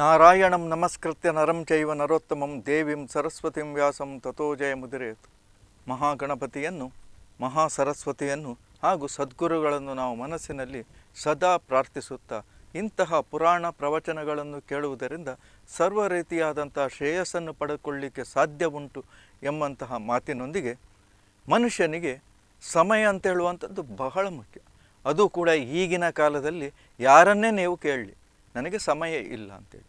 ನಾರಾಯಣಂ ನಮಸ್ಕೃತ್ಯ ನರಂ ಚೈವ ನರೋತ್ತಮಂ ದೇವಿಂ ಸರಸ್ವತಿಂ ವ್ಯಾಸಂ ತಥೋ ಜಯ ಮುದಿರೇತ್ ಮಹಾಗಣಪತಿಯನ್ನು ಮಹಾಸರಸ್ವತಿಯನ್ನು ಹಾಗೂ ಸದ್ಗುರುಗಳನ್ನು ನಾವು ಮನಸ್ಸಿನಲ್ಲಿ ಸದಾ ಪ್ರಾರ್ಥಿಸುತ್ತಾ ಇಂತಹ ಪುರಾಣ ಪ್ರವಚನಗಳನ್ನು ಕೇಳುವುದರಿಂದ ಸರ್ವ ರೀತಿಯಾದಂತಹ ಶ್ರೇಯಸ್ಸನ್ನು ಪಡೆದುಕೊಳ್ಳಲಿಕ್ಕೆ ಸಾಧ್ಯ ಉಂಟು ಎಂಬಂತಹ ಮಾತಿನೊಂದಿಗೆ ಮನುಷ್ಯನಿಗೆ ಸಮಯ ಅಂತ ಹೇಳುವಂಥದ್ದು ಬಹಳ ಮುಖ್ಯ ಅದು ಕೂಡ ಈಗಿನ ಕಾಲದಲ್ಲಿ ಯಾರನ್ನೇ ನೀವು ಕೇಳಲಿ ನನಗೆ ಸಮಯ ಇಲ್ಲ ಅಂತೇಳಿ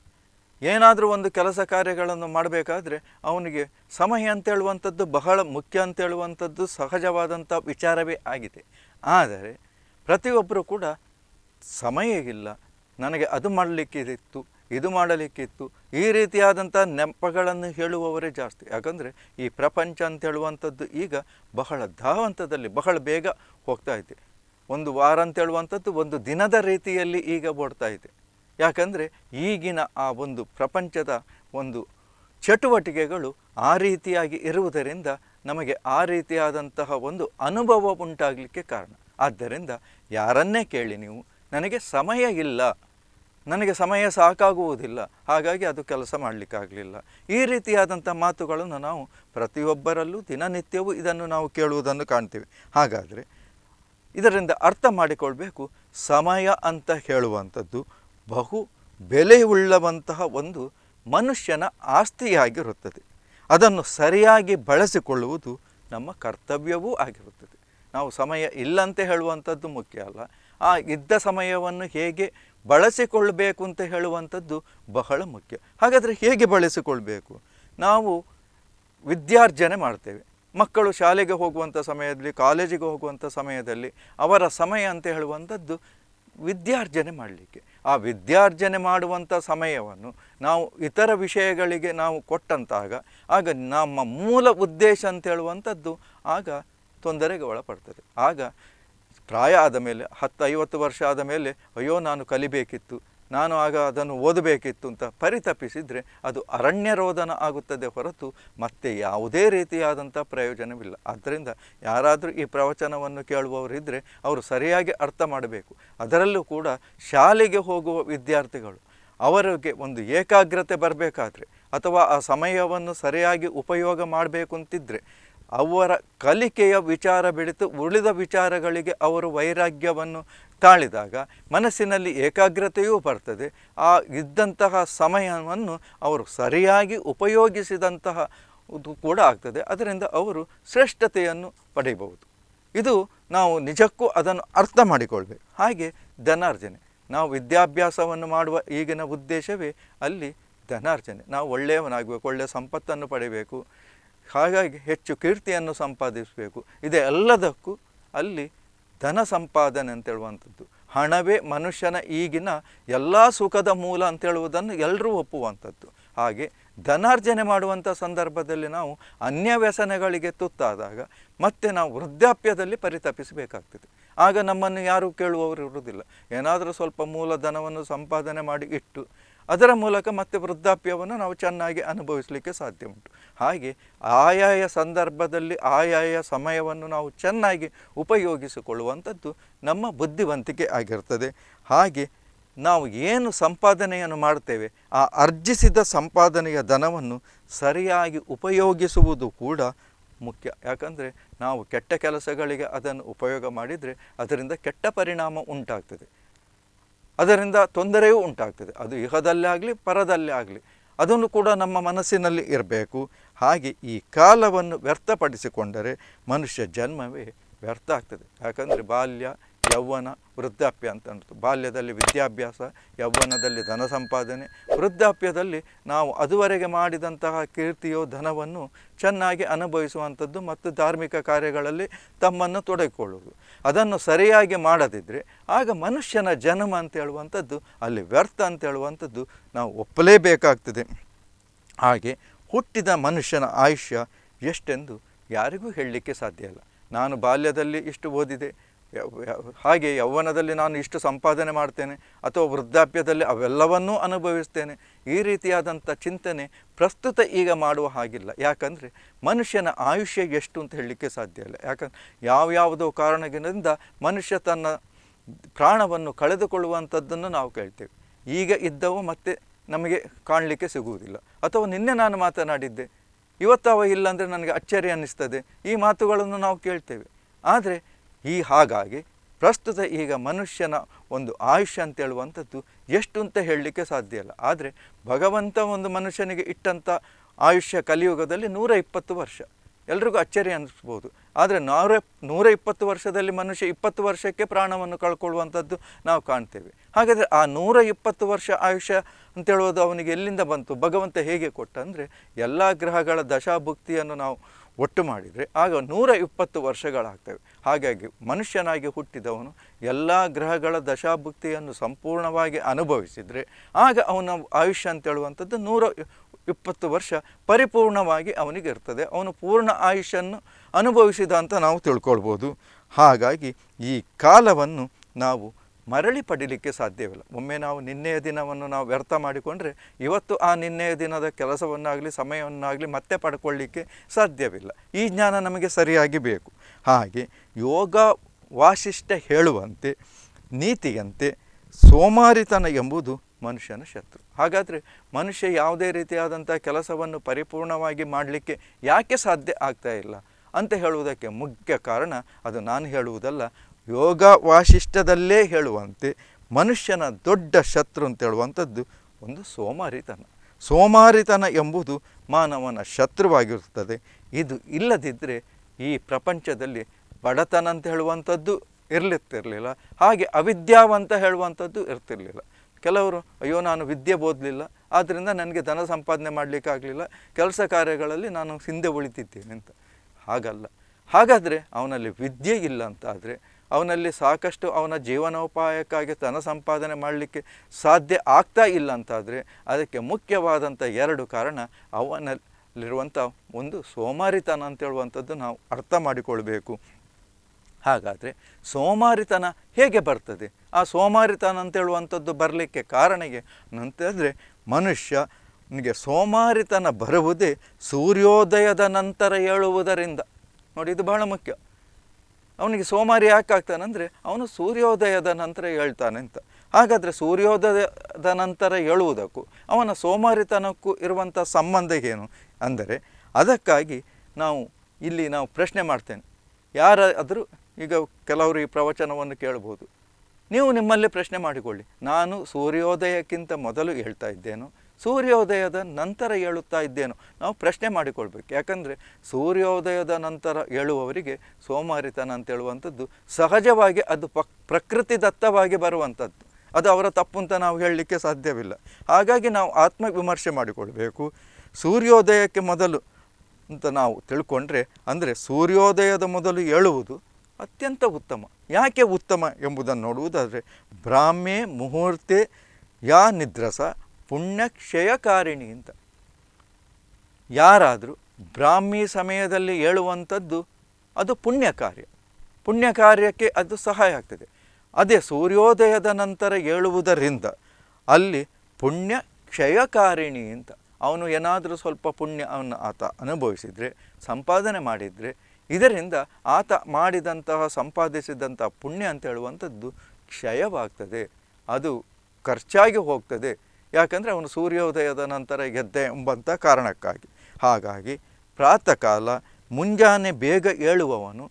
ಏನಾದರೂ ಒಂದು ಕೆಲಸ ಕಾರ್ಯಗಳನ್ನು ಮಾಡಬೇಕಾದ್ರೆ ಅವನಿಗೆ ಸಮಯ ಅಂತೇಳುವಂಥದ್ದು ಬಹಳ ಮುಖ್ಯ ಅಂತೇಳುವಂಥದ್ದು ಸಹಜವಾದಂಥ ವಿಚಾರವೇ ಆಗಿದೆ ಆದರೆ ಪ್ರತಿಯೊಬ್ಬರೂ ಕೂಡ ಸಮಯ ಇಲ್ಲ ನನಗೆ ಅದು ಮಾಡಲಿಕ್ಕಿತ್ತು ಇದು ಮಾಡಲಿಕ್ಕಿತ್ತು ಈ ರೀತಿಯಾದಂಥ ನೆಪಗಳನ್ನು ಹೇಳುವವರೇ ಜಾಸ್ತಿ ಯಾಕಂದರೆ ಈ ಪ್ರಪಂಚ ಅಂತ ಹೇಳುವಂಥದ್ದು ಈಗ ಬಹಳ ಧಾವಂತದಲ್ಲಿ ಬಹಳ ಬೇಗ ಹೋಗ್ತಾ ಇದೆ ಒಂದು ವಾರ ಅಂತ ಒಂದು ದಿನದ ರೀತಿಯಲ್ಲಿ ಈಗ ಓಡ್ತಾ ಇದೆ ಯಾಕಂದರೆ ಈಗಿನ ಆ ಒಂದು ಪ್ರಪಂಚದ ಒಂದು ಚಟುವಟಿಕೆಗಳು ಆ ರೀತಿಯಾಗಿ ಇರುವುದರಿಂದ ನಮಗೆ ಆ ರೀತಿಯಾದಂತಹ ಒಂದು ಅನುಭವ ಉಂಟಾಗಲಿಕ್ಕೆ ಕಾರಣ ಆದ್ದರಿಂದ ಯಾರನ್ನೇ ಕೇಳಿ ನೀವು ನನಗೆ ಸಮಯ ಇಲ್ಲ ನನಗೆ ಸಮಯ ಸಾಕಾಗುವುದಿಲ್ಲ ಹಾಗಾಗಿ ಅದು ಕೆಲಸ ಮಾಡಲಿಕ್ಕಾಗಲಿಲ್ಲ ಈ ರೀತಿಯಾದಂಥ ಮಾತುಗಳನ್ನು ನಾವು ಪ್ರತಿಯೊಬ್ಬರಲ್ಲೂ ದಿನನಿತ್ಯವೂ ಇದನ್ನು ನಾವು ಕೇಳುವುದನ್ನು ಕಾಣ್ತೀವಿ ಹಾಗಾದರೆ ಇದರಿಂದ ಅರ್ಥ ಮಾಡಿಕೊಳ್ಬೇಕು ಸಮಯ ಅಂತ ಹೇಳುವಂಥದ್ದು ಬಹು ಬೆಲೆಯುಳ್ಳವಂತಹ ಒಂದು ಮನುಷ್ಯನ ಆಸ್ತಿಯಾಗಿರುತ್ತದೆ ಅದನ್ನು ಸರಿಯಾಗಿ ಬಳಸಿಕೊಳ್ಳುವುದು ನಮ್ಮ ಕರ್ತವ್ಯವೂ ಆಗಿರುತ್ತದೆ ನಾವು ಸಮಯ ಇಲ್ಲಂತೆ ಹೇಳುವಂಥದ್ದು ಮುಖ್ಯ ಅಲ್ಲ ಆ ಇದ್ದ ಸಮಯವನ್ನು ಹೇಗೆ ಬಳಸಿಕೊಳ್ಳಬೇಕು ಅಂತ ಹೇಳುವಂಥದ್ದು ಬಹಳ ಮುಖ್ಯ ಹಾಗಾದರೆ ಹೇಗೆ ಬಳಸಿಕೊಳ್ಬೇಕು ನಾವು ವಿದ್ಯಾರ್ಜನೆ ಮಾಡ್ತೇವೆ ಮಕ್ಕಳು ಶಾಲೆಗೆ ಹೋಗುವಂಥ ಸಮಯದಲ್ಲಿ ಕಾಲೇಜಿಗೆ ಹೋಗುವಂಥ ಸಮಯದಲ್ಲಿ ಅವರ ಸಮಯ ಅಂತ ಹೇಳುವಂಥದ್ದು ವಿದ್ಯಾರ್ಜನೆ ಮಾಡಲಿಕ್ಕೆ ಆ ವಿದ್ಯಾರ್ಜನೆ ಮಾಡುವಂಥ ಸಮಯವನ್ನು ನಾವು ಇತರ ವಿಷಯಗಳಿಗೆ ನಾವು ಕೊಟ್ಟಂತಾಗ ಆಗ ನಮ್ಮ ಮೂಲ ಉದ್ದೇಶ ಅಂತ ಹೇಳುವಂಥದ್ದು ಆಗ ತೊಂದರೆಗೆ ಒಳಪಡ್ತದೆ ಆಗ ಪ್ರಾಯ ಆದ ಮೇಲೆ ಹತ್ತು ಐವತ್ತು ವರ್ಷ ಆದ ಮೇಲೆ ಅಯ್ಯೋ ನಾನು ಕಲಿಬೇಕಿತ್ತು ನಾನು ಆಗ ಅದನ್ನು ಓದಬೇಕಿತ್ತು ಅಂತ ಪರಿತಪಿಸಿದರೆ ಅದು ಅರಣ್ಯ ಆಗುತ್ತದೆ ಹೊರತು ಮತ್ತೆ ಯಾವುದೇ ರೀತಿಯಾದಂಥ ಪ್ರಯೋಜನವಿಲ್ಲ ಆದ್ದರಿಂದ ಯಾರಾದರೂ ಈ ಪ್ರವಚನವನ್ನು ಕೇಳುವವರಿದ್ದರೆ ಅವರು ಸರಿಯಾಗಿ ಅರ್ಥ ಮಾಡಬೇಕು ಅದರಲ್ಲೂ ಕೂಡ ಶಾಲೆಗೆ ಹೋಗುವ ವಿದ್ಯಾರ್ಥಿಗಳು ಅವರಿಗೆ ಒಂದು ಏಕಾಗ್ರತೆ ಬರಬೇಕಾದ್ರೆ ಅಥವಾ ಆ ಸಮಯವನ್ನು ಸರಿಯಾಗಿ ಉಪಯೋಗ ಮಾಡಬೇಕು ಅಂತಿದ್ದರೆ ಅವರ ಕಲಿಕೆಯ ವಿಚಾರ ಬಿಡಿತು ಉಳಿದ ವಿಚಾರಗಳಿಗೆ ಅವರು ವೈರಾಗ್ಯವನ್ನು ತಾಳಿದಾಗ ಮನಸ್ಸಿನಲ್ಲಿ ಏಕಾಗ್ರತೆಯೂ ಬರ್ತದೆ ಆ ಇದ್ದಂತಹ ಸಮಯವನ್ನು ಅವರು ಸರಿಯಾಗಿ ಉಪಯೋಗಿಸಿದಂತಹ ಕೂಡ ಆಗ್ತದೆ ಅದರಿಂದ ಅವರು ಶ್ರೇಷ್ಠತೆಯನ್ನು ಪಡೆಯಬಹುದು ಇದು ನಾವು ನಿಜಕ್ಕೂ ಅದನ್ನು ಅರ್ಥ ಮಾಡಿಕೊಳ್ಬೇಕು ಹಾಗೆ ಧನಾರ್ಜನೆ ನಾವು ವಿದ್ಯಾಭ್ಯಾಸವನ್ನು ಮಾಡುವ ಈಗಿನ ಉದ್ದೇಶವೇ ಅಲ್ಲಿ ಧನಾರ್ಜನೆ ನಾವು ಒಳ್ಳೆಯವನಾಗಬೇಕು ಒಳ್ಳೆಯ ಸಂಪತ್ತನ್ನು ಪಡೆಯಬೇಕು ಹಾಗಾಗಿ ಹೆಚ್ಚು ಕೀರ್ತಿಯನ್ನು ಸಂಪಾದಿಸಬೇಕು ಇದೆಲ್ಲದಕ್ಕೂ ಅಲ್ಲಿ ಧನ ಸಂಪಾದನೆ ಅಂತೇಳುವಂಥದ್ದು ಹಣವೇ ಮನುಷ್ಯನ ಈಗಿನ ಎಲ್ಲ ಸುಖದ ಮೂಲ ಅಂತೇಳುವುದನ್ನು ಎಲ್ಲರೂ ಒಪ್ಪುವಂಥದ್ದು ಹಾಗೆ ಧನಾರ್ಜನೆ ಮಾಡುವಂಥ ಸಂದರ್ಭದಲ್ಲಿ ನಾವು ಅನ್ಯ ವ್ಯಸನಗಳಿಗೆ ತುತ್ತಾದಾಗ ಮತ್ತೆ ನಾವು ವೃದ್ಧಾಪ್ಯದಲ್ಲಿ ಪರಿತಪಿಸಬೇಕಾಗ್ತದೆ ಆಗ ನಮ್ಮನ್ನು ಯಾರೂ ಕೇಳುವವರು ಇರುವುದಿಲ್ಲ ಏನಾದರೂ ಸ್ವಲ್ಪ ಮೂಲ ಧನವನ್ನು ಸಂಪಾದನೆ ಮಾಡಿ ಇಟ್ಟು ಅದರ ಮೂಲಕ ಮತ್ತೆ ವೃದ್ಧಾಪ್ಯವನ್ನು ನಾವು ಚೆನ್ನಾಗಿ ಅನುಭವಿಸಲಿಕ್ಕೆ ಸಾಧ್ಯ ಉಂಟು ಹಾಗೆ ಆಯಾಯ ಸಂದರ್ಭದಲ್ಲಿ ಆಯಾಯ ಸಮಯವನ್ನು ನಾವು ಚೆನ್ನಾಗಿ ಉಪಯೋಗಿಸಿಕೊಳ್ಳುವಂಥದ್ದು ನಮ್ಮ ಬುದ್ಧಿವಂತಿಕೆ ಆಗಿರ್ತದೆ ಹಾಗೆ ನಾವು ಏನು ಸಂಪಾದನೆಯನ್ನು ಮಾಡ್ತೇವೆ ಆ ಅರ್ಜಿಸಿದ ಸಂಪಾದನೆಯ ಧನವನ್ನು ಸರಿಯಾಗಿ ಉಪಯೋಗಿಸುವುದು ಕೂಡ ಮುಖ್ಯ ಯಾಕಂದರೆ ನಾವು ಕೆಟ್ಟ ಕೆಲಸಗಳಿಗೆ ಅದನ್ನು ಉಪಯೋಗ ಮಾಡಿದರೆ ಅದರಿಂದ ಕೆಟ್ಟ ಪರಿಣಾಮ ಉಂಟಾಗ್ತದೆ ಅದರಿಂದ ತೊಂದರೆಯೂ ಉಂಟಾಗ್ತದೆ ಅದು ಇಹದಲ್ಲೇ ಆಗಲಿ ಪರದಲ್ಲೇ ಆಗಲಿ ಅದನ್ನು ಕೂಡ ನಮ್ಮ ಮನಸ್ಸಿನಲ್ಲಿ ಇರಬೇಕು ಹಾಗೆ ಈ ಕಾಲವನ್ನು ವ್ಯರ್ಥಪಡಿಸಿಕೊಂಡರೆ ಮನುಷ್ಯ ಜನ್ಮವೇ ವ್ಯರ್ಥ ಆಗ್ತದೆ ಯಾಕಂದರೆ ಬಾಲ್ಯ ಯೌವನ ವೃದ್ಧಾಪ್ಯ ಅಂತ ಅನ್ನೋದು ಬಾಲ್ಯದಲ್ಲಿ ವಿದ್ಯಾಭ್ಯಾಸ ಯೌವನದಲ್ಲಿ ಧನ ಸಂಪಾದನೆ ವೃದ್ಧಾಪ್ಯದಲ್ಲಿ ನಾವು ಅದುವರೆಗೆ ಮಾಡಿದಂತಹ ಕೀರ್ತಿಯೋ ಧನವನ್ನು ಚೆನ್ನಾಗಿ ಅನುಭವಿಸುವಂಥದ್ದು ಮತ್ತು ಧಾರ್ಮಿಕ ಕಾರ್ಯಗಳಲ್ಲಿ ತಮ್ಮನ್ನು ತೊಡಗಿಕೊಳ್ಳುವುದು ಅದನ್ನು ಸರಿಯಾಗಿ ಮಾಡದಿದ್ದರೆ ಆಗ ಮನುಷ್ಯನ ಜನ್ಮ ಅಂತ ಹೇಳುವಂಥದ್ದು ಅಲ್ಲಿ ವ್ಯರ್ಥ ಅಂತ ಹೇಳುವಂಥದ್ದು ನಾವು ಒಪ್ಪಲೇಬೇಕಾಗ್ತದೆ ಹಾಗೆ ಹುಟ್ಟಿದ ಮನುಷ್ಯನ ಆಯುಷ್ಯ ಎಷ್ಟೆಂದು ಯಾರಿಗೂ ಹೇಳಲಿಕ್ಕೆ ಸಾಧ್ಯ ಇಲ್ಲ ನಾನು ಬಾಲ್ಯದಲ್ಲಿ ಇಷ್ಟು ಓದಿದೆ ಹಾಗೆ ಯೌವನದಲ್ಲಿ ನಾನು ಇಷ್ಟು ಸಂಪಾದನೆ ಮಾಡ್ತೇನೆ ಅಥವಾ ವೃದ್ಧಾಪ್ಯದಲ್ಲಿ ಅವೆಲ್ಲವನ್ನೂ ಅನುಭವಿಸ್ತೇನೆ ಈ ರೀತಿಯಾದಂಥ ಚಿಂತನೆ ಪ್ರಸ್ತುತ ಈಗ ಮಾಡುವ ಹಾಗಿಲ್ಲ ಯಾಕಂದರೆ ಮನುಷ್ಯನ ಆಯುಷ್ಯ ಎಷ್ಟು ಅಂತ ಹೇಳಲಿಕ್ಕೆ ಸಾಧ್ಯ ಇಲ್ಲ ಯಾಕಂದ್ರೆ ಯಾವ್ಯಾವುದೋ ಕಾರಣಗಳಿಂದ ಮನುಷ್ಯ ತನ್ನ ಪ್ರಾಣವನ್ನು ಕಳೆದುಕೊಳ್ಳುವಂಥದ್ದನ್ನು ನಾವು ಕೇಳ್ತೇವೆ ಈಗ ಇದ್ದವು ಮತ್ತೆ ನಮಗೆ ಕಾಣಲಿಕ್ಕೆ ಸಿಗುವುದಿಲ್ಲ ಅಥವಾ ನಿನ್ನೆ ನಾನು ಮಾತನಾಡಿದ್ದೆ ಇವತ್ತವ ಇಲ್ಲ ನನಗೆ ಅಚ್ಚರಿ ಅನ್ನಿಸ್ತದೆ ಈ ಮಾತುಗಳನ್ನು ನಾವು ಕೇಳ್ತೇವೆ ಆದರೆ ಈ ಹಾಗಾಗಿ ಪ್ರಸ್ತುತ ಈಗ ಮನುಷ್ಯನ ಒಂದು ಆಯುಷ್ಯ ಅಂತ ಹೇಳುವಂಥದ್ದು ಎಷ್ಟು ಅಂತ ಹೇಳಲಿಕ್ಕೆ ಸಾಧ್ಯ ಇಲ್ಲ ಆದರೆ ಭಗವಂತ ಒಂದು ಮನುಷ್ಯನಿಗೆ ಇಟ್ಟಂಥ ಆಯುಷ್ಯ ಕಲಿಯುಗದಲ್ಲಿ ನೂರ ಇಪ್ಪತ್ತು ವರ್ಷ ಎಲ್ರಿಗೂ ಅಚ್ಚರಿ ಅನ್ನಿಸ್ಬೋದು ಆದರೆ ನೂರ ನೂರ ಇಪ್ಪತ್ತು ವರ್ಷದಲ್ಲಿ ಮನುಷ್ಯ ಇಪ್ಪತ್ತು ವರ್ಷಕ್ಕೆ ಪ್ರಾಣವನ್ನು ಕಳ್ಕೊಳ್ಳುವಂಥದ್ದು ನಾವು ಕಾಣ್ತೇವೆ ಹಾಗಾದರೆ ಆ ನೂರ ಇಪ್ಪತ್ತು ವರ್ಷ ಆಯುಷ್ಯ ಅಂತೇಳುವುದು ಅವನಿಗೆ ಎಲ್ಲಿಂದ ಬಂತು ಭಗವಂತ ಹೇಗೆ ಕೊಟ್ಟಂದರೆ ಎಲ್ಲ ಗ್ರಹಗಳ ದಶಾಭುಕ್ತಿಯನ್ನು ನಾವು ಒಟ್ಟು ಮಾಡಿದರೆ ಆಗ ನೂರ ಇಪ್ಪತ್ತು ವರ್ಷಗಳಾಗ್ತವೆ ಹಾಗಾಗಿ ಮನುಷ್ಯನಾಗಿ ಹುಟ್ಟಿದವನು ಎಲ್ಲ ಗ್ರಹಗಳ ದಶಾಭುಕ್ತಿಯನ್ನು ಸಂಪೂರ್ಣವಾಗಿ ಅನುಭವಿಸಿದರೆ ಆಗ ಅವನ ಆಯುಷ್ಯ ಅಂತೇಳುವಂಥದ್ದು ನೂರ ಇಪ್ಪತ್ತು ವರ್ಷ ಪರಿಪೂರ್ಣವಾಗಿ ಅವನಿಗೆ ಇರ್ತದೆ ಅವನು ಪೂರ್ಣ ಆಯುಷ್ಯನ್ನು ಅನುಭವಿಸಿದ ಅಂತ ನಾವು ತಿಳ್ಕೊಳ್ಬೋದು ಹಾಗಾಗಿ ಈ ಕಾಲವನ್ನು ನಾವು ಮರಳಿ ಪಡೀಲಿಕ್ಕೆ ಸಾಧ್ಯವಿಲ್ಲ ಒಮ್ಮೆ ನಾವು ನಿನ್ನೆಯ ದಿನವನ್ನು ನಾವು ವ್ಯರ್ಥ ಮಾಡಿಕೊಂಡ್ರೆ ಇವತ್ತು ಆ ನಿನ್ನೆಯ ದಿನದ ಕೆಲಸವನ್ನಾಗಲಿ ಸಮಯವನ್ನಾಗಲಿ ಮತ್ತೆ ಪಡ್ಕೊಳ್ಳಿಕ್ಕೆ ಸಾಧ್ಯವಿಲ್ಲ ಈ ಜ್ಞಾನ ನಮಗೆ ಸರಿಯಾಗಿ ಬೇಕು ಹಾಗೆ ಯೋಗ ವಾಶಿಷ್ಠ ಹೇಳುವಂತೆ ನೀತಿಯಂತೆ ಸೋಮಾರಿತನ ಎಂಬುದು ಮನುಷ್ಯನ ಶತ್ರು ಹಾಗಾದರೆ ಮನುಷ್ಯ ಯಾವುದೇ ರೀತಿಯಾದಂಥ ಕೆಲಸವನ್ನು ಪರಿಪೂರ್ಣವಾಗಿ ಮಾಡಲಿಕ್ಕೆ ಯಾಕೆ ಸಾಧ್ಯ ಆಗ್ತಾ ಇಲ್ಲ ಅಂತ ಹೇಳುವುದಕ್ಕೆ ಮುಖ್ಯ ಕಾರಣ ಅದು ನಾನು ಹೇಳುವುದಲ್ಲ ಯೋಗ ವಾಶಿಷ್ಠದಲ್ಲೇ ಹೇಳುವಂತೆ ಮನುಷ್ಯನ ದೊಡ್ಡ ಶತ್ರು ಅಂತ ಹೇಳುವಂಥದ್ದು ಒಂದು ಸೋಮಾರಿತನ ಸೋಮಾರಿತನ ಎಂಬುದು ಮಾನವನ ಶತ್ರುವಾಗಿರುತ್ತದೆ ಇದು ಇಲ್ಲದಿದ್ದರೆ ಈ ಪ್ರಪಂಚದಲ್ಲಿ ಬಡತನ ಅಂತ ಹೇಳುವಂಥದ್ದು ಇರಲಿತ್ತಿರಲಿಲ್ಲ ಹಾಗೆ ಅವಿದ್ಯಾವಂತ ಹೇಳುವಂಥದ್ದು ಇರ್ತಿರಲಿಲ್ಲ ಕೆಲವರು ಅಯ್ಯೋ ನಾನು ವಿದ್ಯೆ ಓದಲಿಲ್ಲ ಆದ್ದರಿಂದ ನನಗೆ ಧನ ಸಂಪಾದನೆ ಮಾಡಲಿಕ್ಕಾಗಲಿಲ್ಲ ಕೆಲಸ ಕಾರ್ಯಗಳಲ್ಲಿ ನಾನು ಹಿಂದೆ ಉಳಿತಿದ್ದೇನೆ ಅಂತ ಹಾಗಲ್ಲ ಹಾಗಾದರೆ ಅವನಲ್ಲಿ ವಿದ್ಯೆ ಇಲ್ಲ ಅಂತಾದರೆ ಅವನಲ್ಲಿ ಸಾಕಷ್ಟು ಅವನ ಜೀವನೋಪಾಯಕ್ಕಾಗಿ ಧನ ಸಂಪಾದನೆ ಮಾಡಲಿಕ್ಕೆ ಸಾಧ್ಯ ಆಗ್ತಾ ಇಲ್ಲ ಅಂತಾದರೆ ಅದಕ್ಕೆ ಮುಖ್ಯವಾದಂಥ ಎರಡು ಕಾರಣ ಅವನಲ್ಲಿರುವಂಥ ಒಂದು ಸೋಮಾರಿತನ ಅಂತೇಳುವಂಥದ್ದು ನಾವು ಅರ್ಥ ಮಾಡಿಕೊಳ್ಬೇಕು ಹಾಗಾದರೆ ಸೋಮಾರಿತನ ಹೇಗೆ ಬರ್ತದೆ ಆ ಸೋಮಾರಿತನ ಅಂತೇಳುವಂಥದ್ದು ಬರಲಿಕ್ಕೆ ಕಾರಣಗೆ ಅಂತಂದರೆ ಮನುಷ್ಯ ನಿಮಗೆ ಸೋಮಾರಿತನ ಬರುವುದೇ ಸೂರ್ಯೋದಯದ ನಂತರ ಹೇಳುವುದರಿಂದ ನೋಡಿ ಇದು ಬಹಳ ಮುಖ್ಯ ಅವನಿಗೆ ಸೋಮಾರಿ ಯಾಕೆ ಆಗ್ತಾನಂದರೆ ಅವನು ಸೂರ್ಯೋದಯದ ನಂತರ ಹೇಳ್ತಾನೆ ಅಂತ ಹಾಗಾದರೆ ಸೂರ್ಯೋದಯದ ನಂತರ ಹೇಳುವುದಕ್ಕೂ ಅವನ ಸೋಮಾರಿತನಕ್ಕೂ ಇರುವಂಥ ಸಂಬಂಧ ಏನು ಅಂದರೆ ಅದಕ್ಕಾಗಿ ನಾವು ಇಲ್ಲಿ ನಾವು ಪ್ರಶ್ನೆ ಮಾಡ್ತೇನೆ ಯಾರಾದರೂ ಈಗ ಕೆಲವರು ಈ ಪ್ರವಚನವನ್ನು ಕೇಳ್ಬೋದು ನೀವು ನಿಮ್ಮಲ್ಲೇ ಪ್ರಶ್ನೆ ಮಾಡಿಕೊಳ್ಳಿ ನಾನು ಸೂರ್ಯೋದಯಕ್ಕಿಂತ ಮೊದಲು ಹೇಳ್ತಾ ಇದ್ದೇನೋ ಸೂರ್ಯೋದಯದ ನಂತರ ಏಳುತ್ತಾ ಇದ್ದೇನೋ ನಾವು ಪ್ರಶ್ನೆ ಮಾಡಿಕೊಳ್ಬೇಕು ಯಾಕಂದರೆ ಸೂರ್ಯೋದಯದ ನಂತರ ಏಳುವವರಿಗೆ ಸೋಮಾರಿತನ ಅಂತ ಹೇಳುವಂಥದ್ದು ಸಹಜವಾಗಿ ಅದು ಪಕ್ ದತ್ತವಾಗಿ ಬರುವಂಥದ್ದು ಅದು ಅವರ ತಪ್ಪು ಅಂತ ನಾವು ಹೇಳಲಿಕ್ಕೆ ಸಾಧ್ಯವಿಲ್ಲ ಹಾಗಾಗಿ ನಾವು ಆತ್ಮವಿಮರ್ಶೆ ಮಾಡಿಕೊಳ್ಬೇಕು ಸೂರ್ಯೋದಯಕ್ಕೆ ಮೊದಲು ಅಂತ ನಾವು ತಿಳ್ಕೊಂಡ್ರೆ ಅಂದರೆ ಸೂರ್ಯೋದಯದ ಮೊದಲು ಏಳುವುದು ಅತ್ಯಂತ ಉತ್ತಮ ಯಾಕೆ ಉತ್ತಮ ಎಂಬುದನ್ನು ನೋಡುವುದಾದರೆ ಬ್ರಾಹ್ಮೆ ಮುಹೂರ್ತೆ ಯಾ ನಿದ್ರಸ ಪುಣ್ಯಕ್ಷಯಕಾರಿಣಿ ಅಂತ ಯಾರಾದರೂ ಬ್ರಾಹ್ಮಿ ಸಮಯದಲ್ಲಿ ಹೇಳುವಂಥದ್ದು ಅದು ಪುಣ್ಯ ಕಾರ್ಯ ಪುಣ್ಯ ಕಾರ್ಯಕ್ಕೆ ಅದು ಸಹಾಯ ಆಗ್ತದೆ ಅದೇ ಸೂರ್ಯೋದಯದ ನಂತರ ಹೇಳುವುದರಿಂದ ಅಲ್ಲಿ ಪುಣ್ಯ ಕ್ಷಯಕಾರಿಣಿ ಅಂತ ಅವನು ಏನಾದರೂ ಸ್ವಲ್ಪ ಪುಣ್ಯ ಅವನು ಆತ ಅನುಭವಿಸಿದರೆ ಸಂಪಾದನೆ ಮಾಡಿದರೆ ಇದರಿಂದ ಆತ ಮಾಡಿದಂತಹ ಸಂಪಾದಿಸಿದಂತಹ ಪುಣ್ಯ ಅಂತ ಹೇಳುವಂಥದ್ದು ಕ್ಷಯವಾಗ್ತದೆ ಅದು ಖರ್ಚಾಗಿ ಹೋಗ್ತದೆ ಯಾಕಂದರೆ ಅವನು ಸೂರ್ಯೋದಯದ ನಂತರ ಗೆದ್ದೆ ಎಂಬಂಥ ಕಾರಣಕ್ಕಾಗಿ ಹಾಗಾಗಿ ಪ್ರಾತಃ ಕಾಲ ಮುಂಜಾನೆ ಬೇಗ ಏಳುವವನು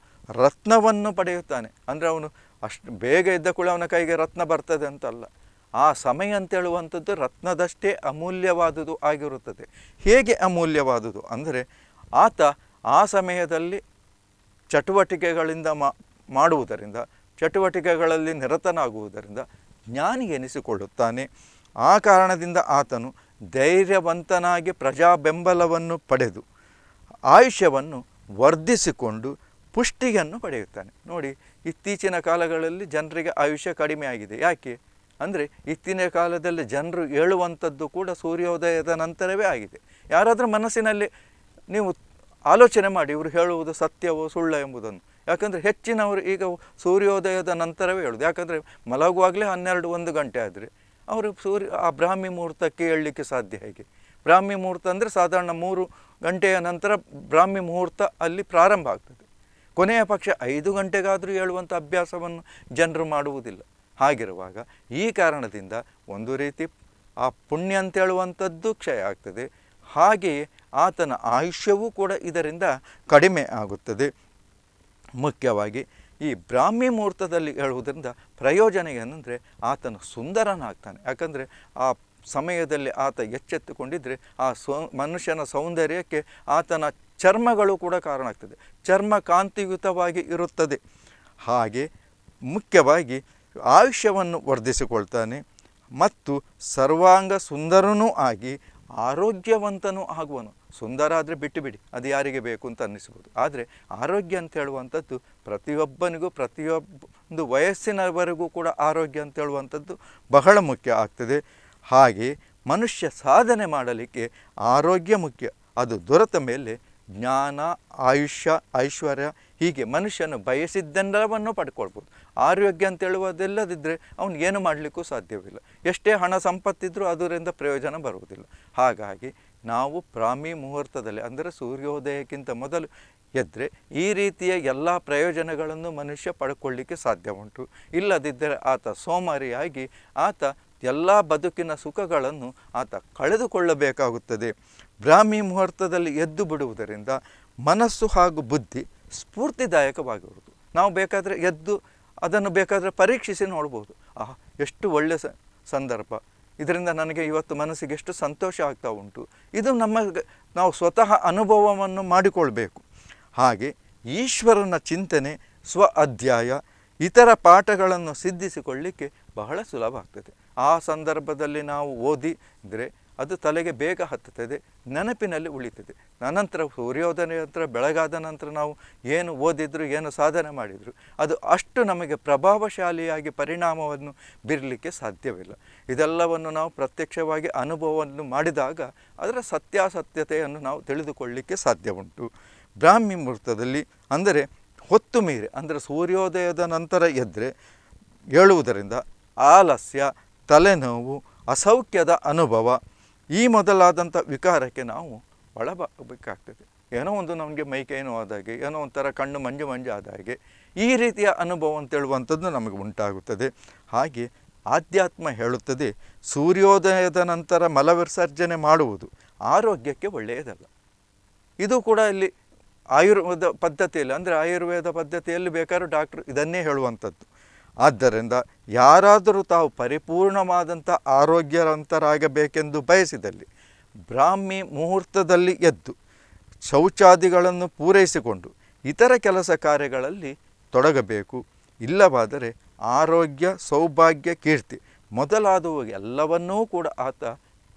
ರತ್ನವನ್ನು ಪಡೆಯುತ್ತಾನೆ ಅಂದರೆ ಅವನು ಅಷ್ಟು ಬೇಗ ಇದ್ದ ಕೂಡ ಅವನ ಕೈಗೆ ರತ್ನ ಬರ್ತದೆ ಅಂತಲ್ಲ ಆ ಸಮಯ ಅಂತೇಳುವಂಥದ್ದು ರತ್ನದಷ್ಟೇ ಅಮೂಲ್ಯವಾದುದು ಆಗಿರುತ್ತದೆ ಹೇಗೆ ಅಮೂಲ್ಯವಾದುದು ಅಂದರೆ ಆತ ಆ ಸಮಯದಲ್ಲಿ ಚಟುವಟಿಕೆಗಳಿಂದ ಮಾಡುವುದರಿಂದ ಚಟುವಟಿಕೆಗಳಲ್ಲಿ ನಿರತನಾಗುವುದರಿಂದ ಜ್ಞಾನಿ ಎನಿಸಿಕೊಳ್ಳುತ್ತಾನೆ ಆ ಕಾರಣದಿಂದ ಆತನು ಧೈರ್ಯವಂತನಾಗಿ ಪ್ರಜಾ ಬೆಂಬಲವನ್ನು ಪಡೆದು ಆಯುಷ್ಯವನ್ನು ವರ್ಧಿಸಿಕೊಂಡು ಪುಷ್ಟಿಯನ್ನು ಪಡೆಯುತ್ತಾನೆ ನೋಡಿ ಇತ್ತೀಚಿನ ಕಾಲಗಳಲ್ಲಿ ಜನರಿಗೆ ಆಯುಷ್ಯ ಕಡಿಮೆ ಆಗಿದೆ ಯಾಕೆ ಅಂದರೆ ಇತ್ತಿನ ಕಾಲದಲ್ಲಿ ಜನರು ಹೇಳುವಂಥದ್ದು ಕೂಡ ಸೂರ್ಯೋದಯದ ನಂತರವೇ ಆಗಿದೆ ಯಾರಾದರೂ ಮನಸ್ಸಿನಲ್ಲಿ ನೀವು ಆಲೋಚನೆ ಮಾಡಿ ಇವರು ಹೇಳುವುದು ಸತ್ಯವೋ ಸುಳ್ಳು ಎಂಬುದನ್ನು ಯಾಕಂದರೆ ಹೆಚ್ಚಿನವರು ಈಗ ಸೂರ್ಯೋದಯದ ನಂತರವೇ ಹೇಳೋದು ಯಾಕಂದರೆ ಮಲಗುವಾಗಲೇ ಹನ್ನೆರಡು ಒಂದು ಗಂಟೆ ಆದರೆ ಅವರು ಸೂರ್ಯ ಆ ಬ್ರಾಹ್ಮಿ ಮುಹೂರ್ತಕ್ಕೆ ಹೇಳಲಿಕ್ಕೆ ಸಾಧ್ಯ ಹೇಗೆ ಬ್ರಾಹ್ಮಿ ಮುಹೂರ್ತ ಅಂದರೆ ಸಾಧಾರಣ ಮೂರು ಗಂಟೆಯ ನಂತರ ಬ್ರಾಹ್ಮಿ ಮುಹೂರ್ತ ಅಲ್ಲಿ ಪ್ರಾರಂಭ ಆಗ್ತದೆ ಕೊನೆಯ ಪಕ್ಷ ಐದು ಗಂಟೆಗಾದರೂ ಹೇಳುವಂಥ ಅಭ್ಯಾಸವನ್ನು ಜನರು ಮಾಡುವುದಿಲ್ಲ ಹಾಗಿರುವಾಗ ಈ ಕಾರಣದಿಂದ ಒಂದು ರೀತಿ ಆ ಪುಣ್ಯ ಅಂತೇಳುವಂಥದ್ದು ಕ್ಷಯ ಆಗ್ತದೆ ಹಾಗೆಯೇ ಆತನ ಆಯುಷ್ಯವೂ ಕೂಡ ಇದರಿಂದ ಕಡಿಮೆ ಆಗುತ್ತದೆ ಮುಖ್ಯವಾಗಿ ಈ ಬ್ರಾಹ್ಮಿ ಮುಹೂರ್ತದಲ್ಲಿ ಹೇಳುವುದರಿಂದ ಪ್ರಯೋಜನ ಏನಂದರೆ ಆತನು ಸುಂದರನಾಗ್ತಾನೆ ಯಾಕಂದರೆ ಆ ಸಮಯದಲ್ಲಿ ಆತ ಎಚ್ಚೆತ್ತುಕೊಂಡಿದ್ದರೆ ಆ ಸೌ ಮನುಷ್ಯನ ಸೌಂದರ್ಯಕ್ಕೆ ಆತನ ಚರ್ಮಗಳು ಕೂಡ ಕಾರಣ ಆಗ್ತದೆ ಚರ್ಮ ಕಾಂತಿಯುತವಾಗಿ ಇರುತ್ತದೆ ಹಾಗೆ ಮುಖ್ಯವಾಗಿ ಆಯುಷ್ಯವನ್ನು ವರ್ಧಿಸಿಕೊಳ್ತಾನೆ ಮತ್ತು ಸರ್ವಾಂಗ ಸುಂದರನೂ ಆಗಿ ಆರೋಗ್ಯವಂತನೂ ಆಗುವನು ಸುಂದರ ಆದರೆ ಬಿಟ್ಟು ಬಿಡಿ ಅದು ಯಾರಿಗೆ ಬೇಕು ಅಂತ ಅನ್ನಿಸ್ಬೋದು ಆದರೆ ಆರೋಗ್ಯ ಅಂತ ಹೇಳುವಂಥದ್ದು ಪ್ರತಿಯೊಬ್ಬನಿಗೂ ಪ್ರತಿಯೊಬ್ಬ ಒಂದು ವಯಸ್ಸಿನವರೆಗೂ ಕೂಡ ಆರೋಗ್ಯ ಅಂತ ಹೇಳುವಂಥದ್ದು ಬಹಳ ಮುಖ್ಯ ಆಗ್ತದೆ ಹಾಗೆ ಮನುಷ್ಯ ಸಾಧನೆ ಮಾಡಲಿಕ್ಕೆ ಆರೋಗ್ಯ ಮುಖ್ಯ ಅದು ದೊರೆತ ಮೇಲೆ ಜ್ಞಾನ ಆಯುಷ್ಯ ಐಶ್ವರ್ಯ ಹೀಗೆ ಮನುಷ್ಯನು ಬಯಸಿದ್ದೆಲ್ಲವನ್ನು ಪಡ್ಕೊಳ್ಬೋದು ಆರೋಗ್ಯ ಅಂತ ಹೇಳುವುದಿಲ್ಲದಿದ್ದರೆ ಅವನು ಏನು ಮಾಡಲಿಕ್ಕೂ ಸಾಧ್ಯವಿಲ್ಲ ಎಷ್ಟೇ ಹಣ ಸಂಪತ್ತಿದ್ರೂ ಅದರಿಂದ ಪ್ರಯೋಜನ ಬರುವುದಿಲ್ಲ ಹಾಗಾಗಿ ನಾವು ಪ್ರಾಮಿ ಮುಹೂರ್ತದಲ್ಲಿ ಅಂದರೆ ಸೂರ್ಯೋದಯಕ್ಕಿಂತ ಮೊದಲು ಎದ್ದರೆ ಈ ರೀತಿಯ ಎಲ್ಲ ಪ್ರಯೋಜನಗಳನ್ನು ಮನುಷ್ಯ ಪಡ್ಕೊಳ್ಳಿಕ್ಕೆ ಸಾಧ್ಯ ಉಂಟು ಇಲ್ಲದಿದ್ದರೆ ಆತ ಸೋಮಾರಿಯಾಗಿ ಆತ ಎಲ್ಲ ಬದುಕಿನ ಸುಖಗಳನ್ನು ಆತ ಕಳೆದುಕೊಳ್ಳಬೇಕಾಗುತ್ತದೆ ಬ್ರಾಹ್ಮಿ ಮುಹೂರ್ತದಲ್ಲಿ ಎದ್ದು ಬಿಡುವುದರಿಂದ ಮನಸ್ಸು ಹಾಗೂ ಬುದ್ಧಿ ಸ್ಫೂರ್ತಿದಾಯಕವಾಗಿರುವುದು ನಾವು ಬೇಕಾದರೆ ಎದ್ದು ಅದನ್ನು ಬೇಕಾದರೆ ಪರೀಕ್ಷಿಸಿ ನೋಡ್ಬೋದು ಆಹ್ ಎಷ್ಟು ಒಳ್ಳೆಯ ಸಂದರ್ಭ ಇದರಿಂದ ನನಗೆ ಇವತ್ತು ಮನಸ್ಸಿಗೆ ಎಷ್ಟು ಸಂತೋಷ ಆಗ್ತಾ ಉಂಟು ಇದು ನಮ್ಮ ನಾವು ಸ್ವತಃ ಅನುಭವವನ್ನು ಮಾಡಿಕೊಳ್ಬೇಕು ಹಾಗೆ ಈಶ್ವರನ ಚಿಂತನೆ ಸ್ವ ಅಧ್ಯಾಯ ಇತರ ಪಾಠಗಳನ್ನು ಸಿದ್ಧಿಸಿಕೊಳ್ಳಿಕ್ಕೆ ಬಹಳ ಸುಲಭ ಆಗ್ತದೆ ಆ ಸಂದರ್ಭದಲ್ಲಿ ನಾವು ಓದಿ ಅದು ತಲೆಗೆ ಬೇಗ ಹತ್ತುತ್ತದೆ ನೆನಪಿನಲ್ಲಿ ಉಳಿತದೆ ನಂತರ ಸೂರ್ಯೋದಯ ನಂತರ ಬೆಳಗಾದ ನಂತರ ನಾವು ಏನು ಓದಿದ್ರು ಏನು ಸಾಧನೆ ಮಾಡಿದರು ಅದು ಅಷ್ಟು ನಮಗೆ ಪ್ರಭಾವಶಾಲಿಯಾಗಿ ಪರಿಣಾಮವನ್ನು ಬೀರಲಿಕ್ಕೆ ಸಾಧ್ಯವಿಲ್ಲ ಇದೆಲ್ಲವನ್ನು ನಾವು ಪ್ರತ್ಯಕ್ಷವಾಗಿ ಅನುಭವವನ್ನು ಮಾಡಿದಾಗ ಅದರ ಸತ್ಯಾಸತ್ಯತೆಯನ್ನು ನಾವು ತಿಳಿದುಕೊಳ್ಳಲಿಕ್ಕೆ ಸಾಧ್ಯ ಉಂಟು ಬ್ರಾಹ್ಮಿ ಮುಹೂರ್ತದಲ್ಲಿ ಅಂದರೆ ಹೊತ್ತು ಮೀರಿ ಅಂದರೆ ಸೂರ್ಯೋದಯದ ನಂತರ ಎದ್ರೆ ಏಳುವುದರಿಂದ ಆಲಸ್ಯ ತಲೆನೋವು ಅಸೌಖ್ಯದ ಅನುಭವ ಈ ಮೊದಲಾದಂಥ ವಿಕಾರಕ್ಕೆ ನಾವು ಒಳಬಾಗಬೇಕಾಗ್ತದೆ ಏನೋ ಒಂದು ನಮಗೆ ಮೈಕೈ ಆದಾಗೆ ಏನೋ ಒಂಥರ ಕಣ್ಣು ಮಂಜು ಮಂಜು ಆದಾಗೆ ಈ ರೀತಿಯ ಅನುಭವ ಅಂತೇಳುವಂಥದ್ದು ನಮಗೆ ಉಂಟಾಗುತ್ತದೆ ಹಾಗೆ ಆಧ್ಯಾತ್ಮ ಹೇಳುತ್ತದೆ ಸೂರ್ಯೋದಯದ ನಂತರ ಮಲವಿಸರ್ಜನೆ ಮಾಡುವುದು ಆರೋಗ್ಯಕ್ಕೆ ಒಳ್ಳೆಯದಲ್ಲ ಇದು ಕೂಡ ಇಲ್ಲಿ ಆಯುರ್ವೇದ ಪದ್ಧತಿಯಲ್ಲಿ ಅಂದರೆ ಆಯುರ್ವೇದ ಪದ್ಧತಿಯಲ್ಲಿ ಬೇಕಾದ್ರೂ ಡಾಕ್ಟ್ರು ಇದನ್ನೇ ಹೇಳುವಂಥದ್ದು ಆದ್ದರಿಂದ ಯಾರಾದರೂ ತಾವು ಪರಿಪೂರ್ಣವಾದಂಥ ಆರೋಗ್ಯವಂತರಾಗಬೇಕೆಂದು ಬಯಸಿದಲ್ಲಿ ಬ್ರಾಹ್ಮಿ ಮುಹೂರ್ತದಲ್ಲಿ ಎದ್ದು ಶೌಚಾದಿಗಳನ್ನು ಪೂರೈಸಿಕೊಂಡು ಇತರ ಕೆಲಸ ಕಾರ್ಯಗಳಲ್ಲಿ ತೊಡಗಬೇಕು ಇಲ್ಲವಾದರೆ ಆರೋಗ್ಯ ಸೌಭಾಗ್ಯ ಕೀರ್ತಿ ಮೊದಲಾದವು ಎಲ್ಲವನ್ನೂ ಕೂಡ ಆತ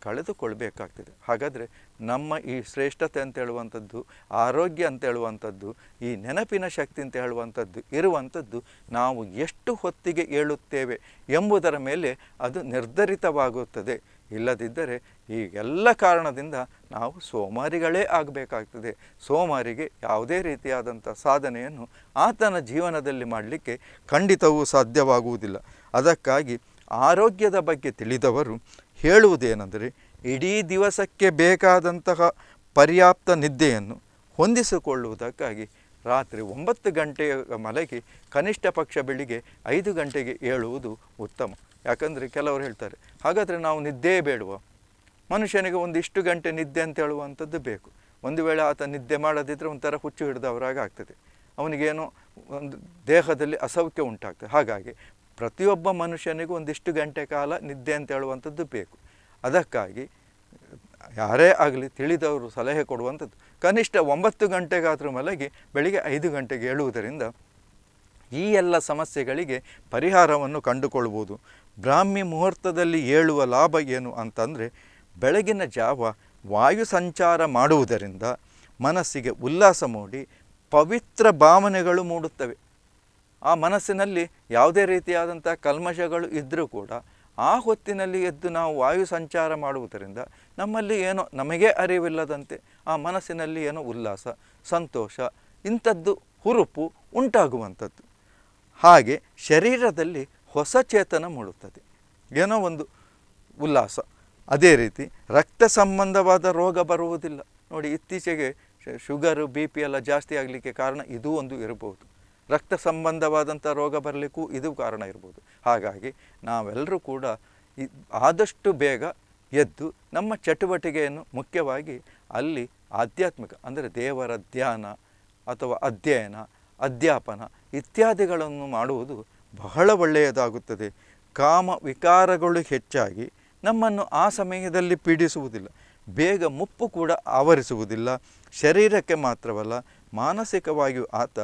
ಕಳೆದುಕೊಳ್ಬೇಕಾಗ್ತದೆ ಹಾಗಾದರೆ ನಮ್ಮ ಈ ಶ್ರೇಷ್ಠತೆ ಅಂತ ಹೇಳುವಂಥದ್ದು ಆರೋಗ್ಯ ಅಂತ ಹೇಳುವಂಥದ್ದು ಈ ನೆನಪಿನ ಶಕ್ತಿ ಅಂತ ಹೇಳುವಂಥದ್ದು ಇರುವಂಥದ್ದು ನಾವು ಎಷ್ಟು ಹೊತ್ತಿಗೆ ಏಳುತ್ತೇವೆ ಎಂಬುದರ ಮೇಲೆ ಅದು ನಿರ್ಧರಿತವಾಗುತ್ತದೆ ಇಲ್ಲದಿದ್ದರೆ ಈ ಎಲ್ಲ ಕಾರಣದಿಂದ ನಾವು ಸೋಮಾರಿಗಳೇ ಆಗಬೇಕಾಗ್ತದೆ ಸೋಮಾರಿಗೆ ಯಾವುದೇ ರೀತಿಯಾದಂಥ ಸಾಧನೆಯನ್ನು ಆತನ ಜೀವನದಲ್ಲಿ ಮಾಡಲಿಕ್ಕೆ ಖಂಡಿತವೂ ಸಾಧ್ಯವಾಗುವುದಿಲ್ಲ ಅದಕ್ಕಾಗಿ ಆರೋಗ್ಯದ ಬಗ್ಗೆ ತಿಳಿದವರು ಹೇಳುವುದೇನೆಂದರೆ ಇಡೀ ದಿವಸಕ್ಕೆ ಬೇಕಾದಂತಹ ಪರ್ಯಾಪ್ತ ನಿದ್ದೆಯನ್ನು ಹೊಂದಿಸಿಕೊಳ್ಳುವುದಕ್ಕಾಗಿ ರಾತ್ರಿ ಒಂಬತ್ತು ಗಂಟೆಯ ಮಲಗಿ ಕನಿಷ್ಠ ಪಕ್ಷ ಬೆಳಿಗ್ಗೆ ಐದು ಗಂಟೆಗೆ ಏಳುವುದು ಉತ್ತಮ ಯಾಕಂದರೆ ಕೆಲವರು ಹೇಳ್ತಾರೆ ಹಾಗಾದರೆ ನಾವು ನಿದ್ದೆ ಬೇಡುವ ಮನುಷ್ಯನಿಗೆ ಒಂದಿಷ್ಟು ಗಂಟೆ ನಿದ್ದೆ ಅಂತ ಹೇಳುವಂಥದ್ದು ಬೇಕು ಒಂದು ವೇಳೆ ಆತ ನಿದ್ದೆ ಮಾಡದಿದ್ದರೆ ಒಂಥರ ಹುಚ್ಚು ಹಿಡಿದವರಾಗ ಆಗ್ತದೆ ಅವನಿಗೇನೋ ಒಂದು ದೇಹದಲ್ಲಿ ಅಸೌಖ್ಯ ಉಂಟಾಗ್ತದೆ ಹಾಗಾಗಿ ಪ್ರತಿಯೊಬ್ಬ ಮನುಷ್ಯನಿಗೂ ಒಂದಿಷ್ಟು ಗಂಟೆ ಕಾಲ ನಿದ್ದೆ ಅಂತ ಹೇಳುವಂಥದ್ದು ಬೇಕು ಅದಕ್ಕಾಗಿ ಯಾರೇ ಆಗಲಿ ತಿಳಿದವರು ಸಲಹೆ ಕೊಡುವಂಥದ್ದು ಕನಿಷ್ಠ ಒಂಬತ್ತು ಗಂಟೆಗಾದ್ರೂ ಮಲಗಿ ಬೆಳಿಗ್ಗೆ ಐದು ಗಂಟೆಗೆ ಏಳುವುದರಿಂದ ಈ ಎಲ್ಲ ಸಮಸ್ಯೆಗಳಿಗೆ ಪರಿಹಾರವನ್ನು ಕಂಡುಕೊಳ್ಳುವುದು ಬ್ರಾಹ್ಮಿ ಮುಹೂರ್ತದಲ್ಲಿ ಏಳುವ ಲಾಭ ಏನು ಅಂತಂದರೆ ಬೆಳಗಿನ ಜಾವ ವಾಯು ಸಂಚಾರ ಮಾಡುವುದರಿಂದ ಮನಸ್ಸಿಗೆ ಉಲ್ಲಾಸ ಮೂಡಿ ಪವಿತ್ರ ಭಾವನೆಗಳು ಮೂಡುತ್ತವೆ ಆ ಮನಸ್ಸಿನಲ್ಲಿ ಯಾವುದೇ ರೀತಿಯಾದಂಥ ಕಲ್ಮಶಗಳು ಇದ್ದರೂ ಕೂಡ ಆ ಹೊತ್ತಿನಲ್ಲಿ ಎದ್ದು ನಾವು ವಾಯು ಸಂಚಾರ ಮಾಡುವುದರಿಂದ ನಮ್ಮಲ್ಲಿ ಏನೋ ನಮಗೆ ಅರಿವಿಲ್ಲದಂತೆ ಆ ಮನಸ್ಸಿನಲ್ಲಿ ಏನೋ ಉಲ್ಲಾಸ ಸಂತೋಷ ಇಂಥದ್ದು ಹುರುಪು ಉಂಟಾಗುವಂಥದ್ದು ಹಾಗೆ ಶರೀರದಲ್ಲಿ ಹೊಸ ಚೇತನ ಮೂಡುತ್ತದೆ ಏನೋ ಒಂದು ಉಲ್ಲಾಸ ಅದೇ ರೀತಿ ರಕ್ತ ಸಂಬಂಧವಾದ ರೋಗ ಬರುವುದಿಲ್ಲ ನೋಡಿ ಇತ್ತೀಚೆಗೆ ಶುಗರು ಬಿ ಪಿ ಎಲ್ಲ ಜಾಸ್ತಿ ಆಗಲಿಕ್ಕೆ ಕಾರಣ ಇದೂ ಒಂದು ಇರಬಹುದು ರಕ್ತ ಸಂಬಂಧವಾದಂಥ ರೋಗ ಬರಲಿಕ್ಕೂ ಇದು ಕಾರಣ ಇರ್ಬೋದು ಹಾಗಾಗಿ ನಾವೆಲ್ಲರೂ ಕೂಡ ಆದಷ್ಟು ಬೇಗ ಎದ್ದು ನಮ್ಮ ಚಟುವಟಿಕೆಯನ್ನು ಮುಖ್ಯವಾಗಿ ಅಲ್ಲಿ ಆಧ್ಯಾತ್ಮಿಕ ಅಂದರೆ ದೇವರ ಧ್ಯಾನ ಅಥವಾ ಅಧ್ಯಯನ ಅಧ್ಯಾಪನ ಇತ್ಯಾದಿಗಳನ್ನು ಮಾಡುವುದು ಬಹಳ ಒಳ್ಳೆಯದಾಗುತ್ತದೆ ಕಾಮ ವಿಕಾರಗಳು ಹೆಚ್ಚಾಗಿ ನಮ್ಮನ್ನು ಆ ಸಮಯದಲ್ಲಿ ಪೀಡಿಸುವುದಿಲ್ಲ ಬೇಗ ಮುಪ್ಪು ಕೂಡ ಆವರಿಸುವುದಿಲ್ಲ ಶರೀರಕ್ಕೆ ಮಾತ್ರವಲ್ಲ ಮಾನಸಿಕವಾಗಿಯೂ ಆತ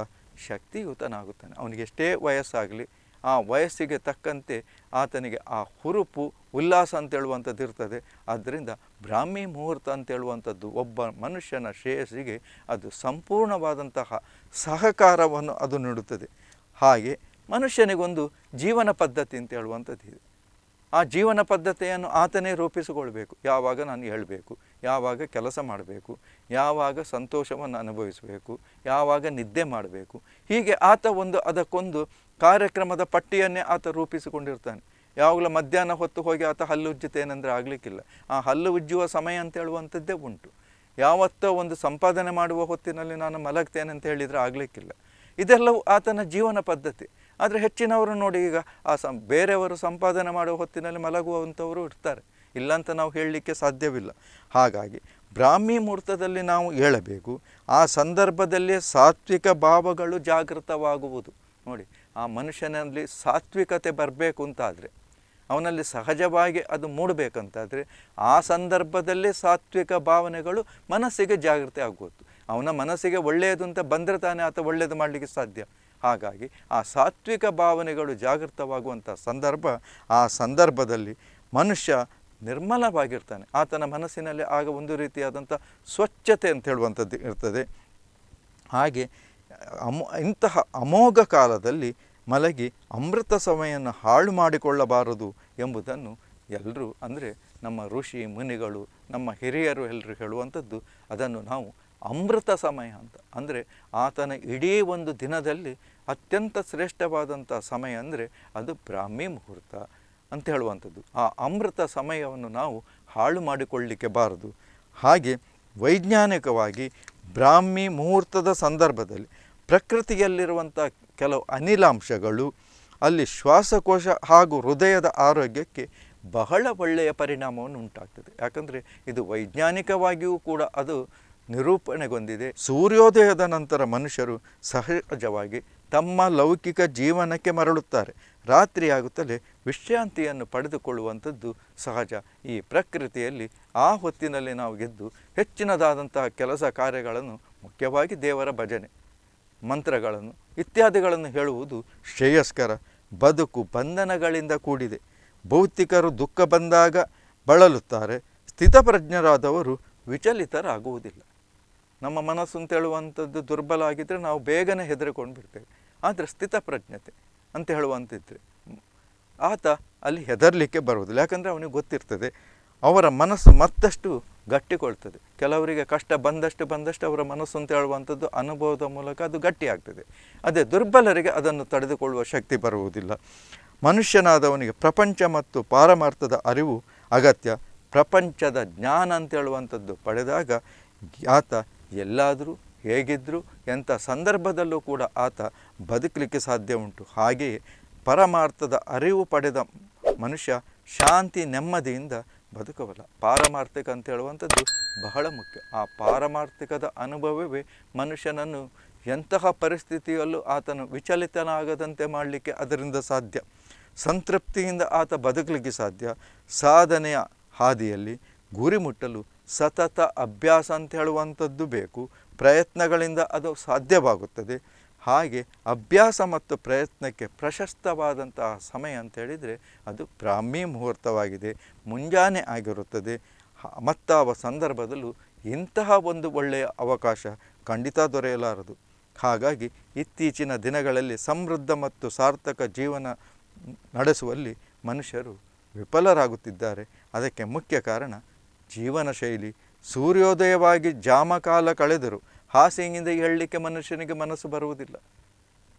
ಶಕ್ತಿಯುತನಾಗುತ್ತಾನೆ ಅವನಿಗೆ ಎಷ್ಟೇ ವಯಸ್ಸಾಗಲಿ ಆ ವಯಸ್ಸಿಗೆ ತಕ್ಕಂತೆ ಆತನಿಗೆ ಆ ಹುರುಪು ಉಲ್ಲಾಸ ಅಂತೇಳುವಂಥದ್ದು ಇರ್ತದೆ ಆದ್ದರಿಂದ ಬ್ರಾಹ್ಮಿ ಮುಹೂರ್ತ ಅಂತೇಳುವಂಥದ್ದು ಒಬ್ಬ ಮನುಷ್ಯನ ಶ್ರೇಯಸ್ಸಿಗೆ ಅದು ಸಂಪೂರ್ಣವಾದಂತಹ ಸಹಕಾರವನ್ನು ಅದು ನೀಡುತ್ತದೆ ಹಾಗೆ ಮನುಷ್ಯನಿಗೊಂದು ಜೀವನ ಪದ್ಧತಿ ಅಂತ ಹೇಳುವಂಥದ್ದು ಇದೆ ಆ ಜೀವನ ಪದ್ಧತಿಯನ್ನು ಆತನೇ ರೂಪಿಸಿಕೊಳ್ಬೇಕು ಯಾವಾಗ ನಾನು ಹೇಳಬೇಕು ಯಾವಾಗ ಕೆಲಸ ಮಾಡಬೇಕು ಯಾವಾಗ ಸಂತೋಷವನ್ನು ಅನುಭವಿಸಬೇಕು ಯಾವಾಗ ನಿದ್ದೆ ಮಾಡಬೇಕು ಹೀಗೆ ಆತ ಒಂದು ಅದಕ್ಕೊಂದು ಕಾರ್ಯಕ್ರಮದ ಪಟ್ಟಿಯನ್ನೇ ಆತ ರೂಪಿಸಿಕೊಂಡಿರ್ತಾನೆ ಯಾವಾಗಲೂ ಮಧ್ಯಾಹ್ನ ಹೊತ್ತು ಹೋಗಿ ಆತ ಹಲ್ಲು ಉಜ್ಜುತ್ತೇನೆಂದರೆ ಆಗಲಿಕ್ಕಿಲ್ಲ ಆ ಹಲ್ಲು ಉಜ್ಜುವ ಸಮಯ ಅಂತ ಹೇಳುವಂಥದ್ದೇ ಉಂಟು ಯಾವತ್ತೋ ಒಂದು ಸಂಪಾದನೆ ಮಾಡುವ ಹೊತ್ತಿನಲ್ಲಿ ನಾನು ಮಲಗ್ತೇನೆ ಅಂತ ಹೇಳಿದರೆ ಆಗಲಿಕ್ಕಿಲ್ಲ ಇದೆಲ್ಲವೂ ಆತನ ಜೀವನ ಪದ್ಧತಿ ಆದರೆ ಹೆಚ್ಚಿನವರು ನೋಡಿ ಈಗ ಆ ಸಂ ಬೇರೆಯವರು ಸಂಪಾದನೆ ಮಾಡುವ ಹೊತ್ತಿನಲ್ಲಿ ಮಲಗುವಂಥವರು ಇರ್ತಾರೆ ಅಂತ ನಾವು ಹೇಳಲಿಕ್ಕೆ ಸಾಧ್ಯವಿಲ್ಲ ಹಾಗಾಗಿ ಬ್ರಾಹ್ಮಿ ಮುಹೂರ್ತದಲ್ಲಿ ನಾವು ಹೇಳಬೇಕು ಆ ಸಂದರ್ಭದಲ್ಲಿ ಸಾತ್ವಿಕ ಭಾವಗಳು ಜಾಗೃತವಾಗುವುದು ನೋಡಿ ಆ ಮನುಷ್ಯನಲ್ಲಿ ಸಾತ್ವಿಕತೆ ಬರಬೇಕು ಅಂತಾದರೆ ಅವನಲ್ಲಿ ಸಹಜವಾಗಿ ಅದು ಮೂಡಬೇಕಂತಾದರೆ ಆ ಸಂದರ್ಭದಲ್ಲಿ ಸಾತ್ವಿಕ ಭಾವನೆಗಳು ಮನಸ್ಸಿಗೆ ಜಾಗೃತಿ ಆಗುವುದು ಅವನ ಮನಸ್ಸಿಗೆ ಒಳ್ಳೆಯದು ಅಂತ ಬಂದರೆ ತಾನೇ ಆತ ಒಳ್ಳೆಯದು ಮಾಡಲಿಕ್ಕೆ ಸಾಧ್ಯ ಹಾಗಾಗಿ ಆ ಸಾತ್ವಿಕ ಭಾವನೆಗಳು ಜಾಗೃತವಾಗುವಂಥ ಸಂದರ್ಭ ಆ ಸಂದರ್ಭದಲ್ಲಿ ಮನುಷ್ಯ ನಿರ್ಮಲವಾಗಿರ್ತಾನೆ ಆತನ ಮನಸ್ಸಿನಲ್ಲಿ ಆಗ ಒಂದು ರೀತಿಯಾದಂಥ ಸ್ವಚ್ಛತೆ ಅಂತ ಹೇಳುವಂಥದ್ದು ಇರ್ತದೆ ಹಾಗೆ ಅಮೋ ಇಂತಹ ಅಮೋಘ ಕಾಲದಲ್ಲಿ ಮಲಗಿ ಅಮೃತ ಸಮಯವನ್ನು ಹಾಳು ಮಾಡಿಕೊಳ್ಳಬಾರದು ಎಂಬುದನ್ನು ಎಲ್ಲರೂ ಅಂದರೆ ನಮ್ಮ ಋಷಿ ಮುನಿಗಳು ನಮ್ಮ ಹಿರಿಯರು ಎಲ್ಲರೂ ಹೇಳುವಂಥದ್ದು ಅದನ್ನು ನಾವು ಅಮೃತ ಸಮಯ ಅಂತ ಅಂದರೆ ಆತನ ಇಡೀ ಒಂದು ದಿನದಲ್ಲಿ ಅತ್ಯಂತ ಶ್ರೇಷ್ಠವಾದಂಥ ಸಮಯ ಅಂದರೆ ಅದು ಬ್ರಾಹ್ಮಿ ಮುಹೂರ್ತ ಅಂತ ಹೇಳುವಂಥದ್ದು ಆ ಅಮೃತ ಸಮಯವನ್ನು ನಾವು ಹಾಳು ಮಾಡಿಕೊಳ್ಳಲಿಕ್ಕೆ ಬಾರದು ಹಾಗೆ ವೈಜ್ಞಾನಿಕವಾಗಿ ಬ್ರಾಹ್ಮಿ ಮುಹೂರ್ತದ ಸಂದರ್ಭದಲ್ಲಿ ಪ್ರಕೃತಿಯಲ್ಲಿರುವಂಥ ಕೆಲವು ಅನಿಲಾಂಶಗಳು ಅಲ್ಲಿ ಶ್ವಾಸಕೋಶ ಹಾಗೂ ಹೃದಯದ ಆರೋಗ್ಯಕ್ಕೆ ಬಹಳ ಒಳ್ಳೆಯ ಪರಿಣಾಮವನ್ನು ಉಂಟಾಗ್ತದೆ ಯಾಕಂದರೆ ಇದು ವೈಜ್ಞಾನಿಕವಾಗಿಯೂ ಕೂಡ ಅದು ನಿರೂಪಣೆಗೊಂದಿದೆ ಸೂರ್ಯೋದಯದ ನಂತರ ಮನುಷ್ಯರು ಸಹಜವಾಗಿ ತಮ್ಮ ಲೌಕಿಕ ಜೀವನಕ್ಕೆ ಮರಳುತ್ತಾರೆ ರಾತ್ರಿಯಾಗುತ್ತಲೇ ವಿಶ್ರಾಂತಿಯನ್ನು ಪಡೆದುಕೊಳ್ಳುವಂಥದ್ದು ಸಹಜ ಈ ಪ್ರಕೃತಿಯಲ್ಲಿ ಆ ಹೊತ್ತಿನಲ್ಲಿ ನಾವು ಗೆದ್ದು ಹೆಚ್ಚಿನದಾದಂತಹ ಕೆಲಸ ಕಾರ್ಯಗಳನ್ನು ಮುಖ್ಯವಾಗಿ ದೇವರ ಭಜನೆ ಮಂತ್ರಗಳನ್ನು ಇತ್ಯಾದಿಗಳನ್ನು ಹೇಳುವುದು ಶ್ರೇಯಸ್ಕರ ಬದುಕು ಬಂಧನಗಳಿಂದ ಕೂಡಿದೆ ಭೌತಿಕರು ದುಃಖ ಬಂದಾಗ ಬಳಲುತ್ತಾರೆ ಸ್ಥಿತಪ್ರಜ್ಞರಾದವರು ವಿಚಲಿತರಾಗುವುದಿಲ್ಲ ನಮ್ಮ ಮನಸ್ಸು ಅಂತ ಹೇಳುವಂಥದ್ದು ದುರ್ಬಲ ಆಗಿದ್ದರೆ ನಾವು ಬೇಗನೆ ಹೆದರಿಕೊಂಡು ಬಿಡ್ತೇವೆ ಆದರೆ ಸ್ಥಿತಪ್ರಜ್ಞತೆ ಅಂತ ಹೇಳುವಂತಿದ್ರೆ ಆತ ಅಲ್ಲಿ ಹೆದರಲಿಕ್ಕೆ ಬರುವುದಿಲ್ಲ ಯಾಕಂದರೆ ಅವನಿಗೆ ಗೊತ್ತಿರ್ತದೆ ಅವರ ಮನಸ್ಸು ಮತ್ತಷ್ಟು ಗಟ್ಟಿಕೊಳ್ತದೆ ಕೆಲವರಿಗೆ ಕಷ್ಟ ಬಂದಷ್ಟು ಬಂದಷ್ಟು ಅವರ ಮನಸ್ಸು ಅಂತ ಹೇಳುವಂಥದ್ದು ಅನುಭವದ ಮೂಲಕ ಅದು ಗಟ್ಟಿಯಾಗ್ತದೆ ಅದೇ ದುರ್ಬಲರಿಗೆ ಅದನ್ನು ತಡೆದುಕೊಳ್ಳುವ ಶಕ್ತಿ ಬರುವುದಿಲ್ಲ ಮನುಷ್ಯನಾದವನಿಗೆ ಪ್ರಪಂಚ ಮತ್ತು ಪಾರಮಾರ್ಥದ ಅರಿವು ಅಗತ್ಯ ಪ್ರಪಂಚದ ಜ್ಞಾನ ಅಂತ ಹೇಳುವಂಥದ್ದು ಪಡೆದಾಗ ಆತ ಎಲ್ಲಾದರೂ ಹೇಗಿದ್ದರೂ ಎಂಥ ಸಂದರ್ಭದಲ್ಲೂ ಕೂಡ ಆತ ಬದುಕಲಿಕ್ಕೆ ಸಾಧ್ಯ ಉಂಟು ಹಾಗೆಯೇ ಪರಮಾರ್ಥದ ಅರಿವು ಪಡೆದ ಮನುಷ್ಯ ಶಾಂತಿ ನೆಮ್ಮದಿಯಿಂದ ಬದುಕಬಲ್ಲ ಪಾರಮಾರ್ಥಿಕ ಅಂತ ಹೇಳುವಂಥದ್ದು ಬಹಳ ಮುಖ್ಯ ಆ ಪಾರಮಾರ್ಥಿಕದ ಅನುಭವವೇ ಮನುಷ್ಯನನ್ನು ಎಂತಹ ಪರಿಸ್ಥಿತಿಯಲ್ಲೂ ಆತನು ವಿಚಲಿತನಾಗದಂತೆ ಮಾಡಲಿಕ್ಕೆ ಅದರಿಂದ ಸಾಧ್ಯ ಸಂತೃಪ್ತಿಯಿಂದ ಆತ ಬದುಕಲಿಕ್ಕೆ ಸಾಧ್ಯ ಸಾಧನೆಯ ಹಾದಿಯಲ್ಲಿ ಗುರಿ ಮುಟ್ಟಲು ಸತತ ಅಭ್ಯಾಸ ಅಂತ ಹೇಳುವಂಥದ್ದು ಬೇಕು ಪ್ರಯತ್ನಗಳಿಂದ ಅದು ಸಾಧ್ಯವಾಗುತ್ತದೆ ಹಾಗೆ ಅಭ್ಯಾಸ ಮತ್ತು ಪ್ರಯತ್ನಕ್ಕೆ ಪ್ರಶಸ್ತವಾದಂತಹ ಸಮಯ ಅಂತ ಹೇಳಿದರೆ ಅದು ಬ್ರಾಹ್ಮಿ ಮುಹೂರ್ತವಾಗಿದೆ ಮುಂಜಾನೆ ಆಗಿರುತ್ತದೆ ಮತ್ತಾವ ಸಂದರ್ಭದಲ್ಲೂ ಇಂತಹ ಒಂದು ಒಳ್ಳೆಯ ಅವಕಾಶ ಖಂಡಿತ ದೊರೆಯಲಾರದು ಹಾಗಾಗಿ ಇತ್ತೀಚಿನ ದಿನಗಳಲ್ಲಿ ಸಮೃದ್ಧ ಮತ್ತು ಸಾರ್ಥಕ ಜೀವನ ನಡೆಸುವಲ್ಲಿ ಮನುಷ್ಯರು ವಿಫಲರಾಗುತ್ತಿದ್ದಾರೆ ಅದಕ್ಕೆ ಮುಖ್ಯ ಕಾರಣ ಜೀವನ ಶೈಲಿ ಸೂರ್ಯೋದಯವಾಗಿ ಜಾಮಕಾಲ ಕಳೆದರು ಹಾಸ್ಯಂಗಿಂದ ಹೇಳಲಿಕ್ಕೆ ಮನುಷ್ಯನಿಗೆ ಮನಸ್ಸು ಬರುವುದಿಲ್ಲ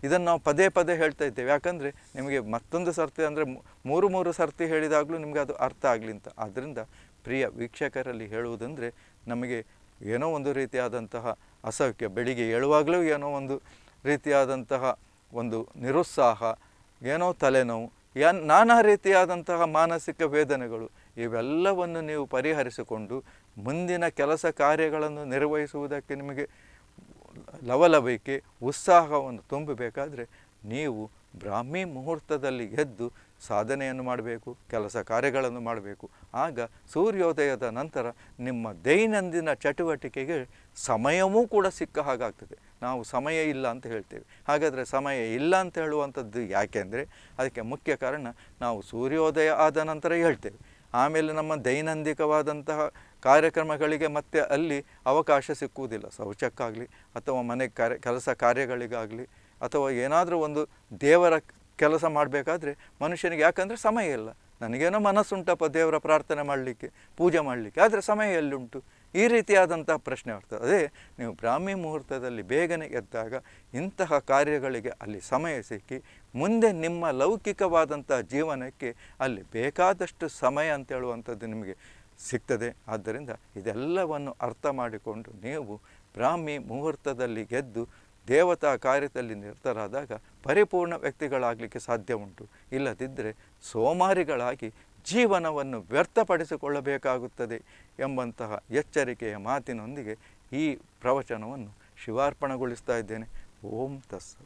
ಇದನ್ನು ನಾವು ಪದೇ ಪದೇ ಹೇಳ್ತಾ ಇದ್ದೇವೆ ಯಾಕಂದರೆ ನಿಮಗೆ ಮತ್ತೊಂದು ಸರ್ತಿ ಅಂದರೆ ಮೂರು ಮೂರು ಸರ್ತಿ ಹೇಳಿದಾಗಲೂ ನಿಮಗೆ ಅದು ಅರ್ಥ ಆಗಲಿ ಅಂತ ಆದ್ದರಿಂದ ಪ್ರಿಯ ವೀಕ್ಷಕರಲ್ಲಿ ಹೇಳುವುದಂದರೆ ನಮಗೆ ಏನೋ ಒಂದು ರೀತಿಯಾದಂತಹ ಅಸೌಖ್ಯ ಬೆಳಿಗ್ಗೆ ಏಳುವಾಗಲೂ ಏನೋ ಒಂದು ರೀತಿಯಾದಂತಹ ಒಂದು ನಿರುತ್ಸಾಹ ಏನೋ ತಲೆನೋವು ಯಾ ನಾನಾ ರೀತಿಯಾದಂತಹ ಮಾನಸಿಕ ವೇದನೆಗಳು ಇವೆಲ್ಲವನ್ನು ನೀವು ಪರಿಹರಿಸಿಕೊಂಡು ಮುಂದಿನ ಕೆಲಸ ಕಾರ್ಯಗಳನ್ನು ನಿರ್ವಹಿಸುವುದಕ್ಕೆ ನಿಮಗೆ ಲವಲವಿಕೆ ಉತ್ಸಾಹವನ್ನು ತುಂಬಬೇಕಾದರೆ ನೀವು ಬ್ರಾಹ್ಮಿ ಮುಹೂರ್ತದಲ್ಲಿ ಎದ್ದು ಸಾಧನೆಯನ್ನು ಮಾಡಬೇಕು ಕೆಲಸ ಕಾರ್ಯಗಳನ್ನು ಮಾಡಬೇಕು ಆಗ ಸೂರ್ಯೋದಯದ ನಂತರ ನಿಮ್ಮ ದೈನಂದಿನ ಚಟುವಟಿಕೆಗೆ ಸಮಯವೂ ಕೂಡ ಸಿಕ್ಕ ಹಾಗಾಗ್ತದೆ ನಾವು ಸಮಯ ಇಲ್ಲ ಅಂತ ಹೇಳ್ತೇವೆ ಹಾಗಾದರೆ ಸಮಯ ಇಲ್ಲ ಅಂತ ಹೇಳುವಂಥದ್ದು ಯಾಕೆಂದರೆ ಅದಕ್ಕೆ ಮುಖ್ಯ ಕಾರಣ ನಾವು ಸೂರ್ಯೋದಯ ಆದ ನಂತರ ಹೇಳ್ತೇವೆ ಆಮೇಲೆ ನಮ್ಮ ದೈನಂದಿಕವಾದಂತಹ ಕಾರ್ಯಕ್ರಮಗಳಿಗೆ ಮತ್ತೆ ಅಲ್ಲಿ ಅವಕಾಶ ಸಿಕ್ಕುವುದಿಲ್ಲ ಶೌಚಕ್ಕಾಗಲಿ ಅಥವಾ ಮನೆ ಕಾರ್ಯ ಕೆಲಸ ಕಾರ್ಯಗಳಿಗಾಗಲಿ ಅಥವಾ ಏನಾದರೂ ಒಂದು ದೇವರ ಕೆಲಸ ಮಾಡಬೇಕಾದ್ರೆ ಮನುಷ್ಯನಿಗೆ ಯಾಕಂದರೆ ಸಮಯ ಇಲ್ಲ ನನಗೇನೋ ಮನಸ್ಸುಂಟಪ್ಪ ದೇವರ ಪ್ರಾರ್ಥನೆ ಮಾಡಲಿಕ್ಕೆ ಪೂಜೆ ಮಾಡಲಿಕ್ಕೆ ಆದರೆ ಸಮಯ ಎಲ್ಲಿ ಉಂಟು ಈ ರೀತಿಯಾದಂಥ ಪ್ರಶ್ನೆ ಬರ್ತದೆ ಅದೇ ನೀವು ಬ್ರಾಹ್ಮಿ ಮುಹೂರ್ತದಲ್ಲಿ ಬೇಗನೆ ಎದ್ದಾಗ ಇಂತಹ ಕಾರ್ಯಗಳಿಗೆ ಅಲ್ಲಿ ಸಮಯ ಸಿಕ್ಕಿ ಮುಂದೆ ನಿಮ್ಮ ಲೌಕಿಕವಾದಂಥ ಜೀವನಕ್ಕೆ ಅಲ್ಲಿ ಬೇಕಾದಷ್ಟು ಸಮಯ ಅಂತ ಹೇಳುವಂಥದ್ದು ನಿಮಗೆ ಸಿಗ್ತದೆ ಆದ್ದರಿಂದ ಇದೆಲ್ಲವನ್ನು ಅರ್ಥ ಮಾಡಿಕೊಂಡು ನೀವು ಬ್ರಾಹ್ಮಿ ಮುಹೂರ್ತದಲ್ಲಿ ಗೆದ್ದು ದೇವತಾ ಕಾರ್ಯದಲ್ಲಿ ನಿರತರಾದಾಗ ಪರಿಪೂರ್ಣ ವ್ಯಕ್ತಿಗಳಾಗಲಿಕ್ಕೆ ಸಾಧ್ಯ ಉಂಟು ಇಲ್ಲದಿದ್ದರೆ ಸೋಮಾರಿಗಳಾಗಿ ಜೀವನವನ್ನು ವ್ಯರ್ಥಪಡಿಸಿಕೊಳ್ಳಬೇಕಾಗುತ್ತದೆ ಎಂಬಂತಹ ಎಚ್ಚರಿಕೆಯ ಮಾತಿನೊಂದಿಗೆ ಈ ಪ್ರವಚನವನ್ನು ಶಿವಾರ್ಪಣಗೊಳಿಸ್ತಾ ಇದ್ದೇನೆ ಓಂ ತಸ್ಸ